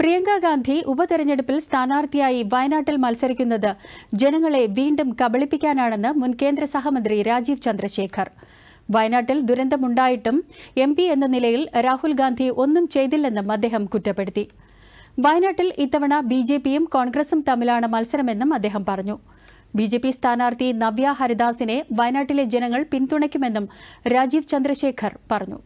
പ്രിയങ്കാഗാന്ധി ഗാന്ധി ഉപതെരഞ്ഞെടുപ്പിൽ സ്ഥാനാർത്ഥിയായി വയനാട്ടിൽ മത്സരിക്കുന്നത് ജനങ്ങളെ വീണ്ടും കബളിപ്പിക്കാനാണെന്ന് മുൻ കേന്ദ്ര സഹമന്ത്രി രാജീവ് ചന്ദ്രശേഖർ വയനാട്ടിൽ ദുരന്തമുണ്ടായിട്ടും എം പി എന്ന നിലയിൽ രാഹുൽ ഗാന്ധി ഒന്നും ചെയ്തില്ലെന്നും അദ്ദേഹം കുറ്റപ്പെടുത്തി വയനാട്ടിൽ ഇത്തവണ ബി ജെ പിയും കോൺഗ്രസും തമ്മിലാണ് മത്സരമെന്നും അദ്ദേഹം പറഞ്ഞു ബി ജെ പി സ്ഥാനാർത്ഥി നവ്യ ഹരിദാസിനെ വയനാട്ടിലെ ജനങ്ങൾ പിന്തുണയ്ക്കുമെന്നും രാജീവ് ചന്ദ്രശേഖർ പറഞ്ഞു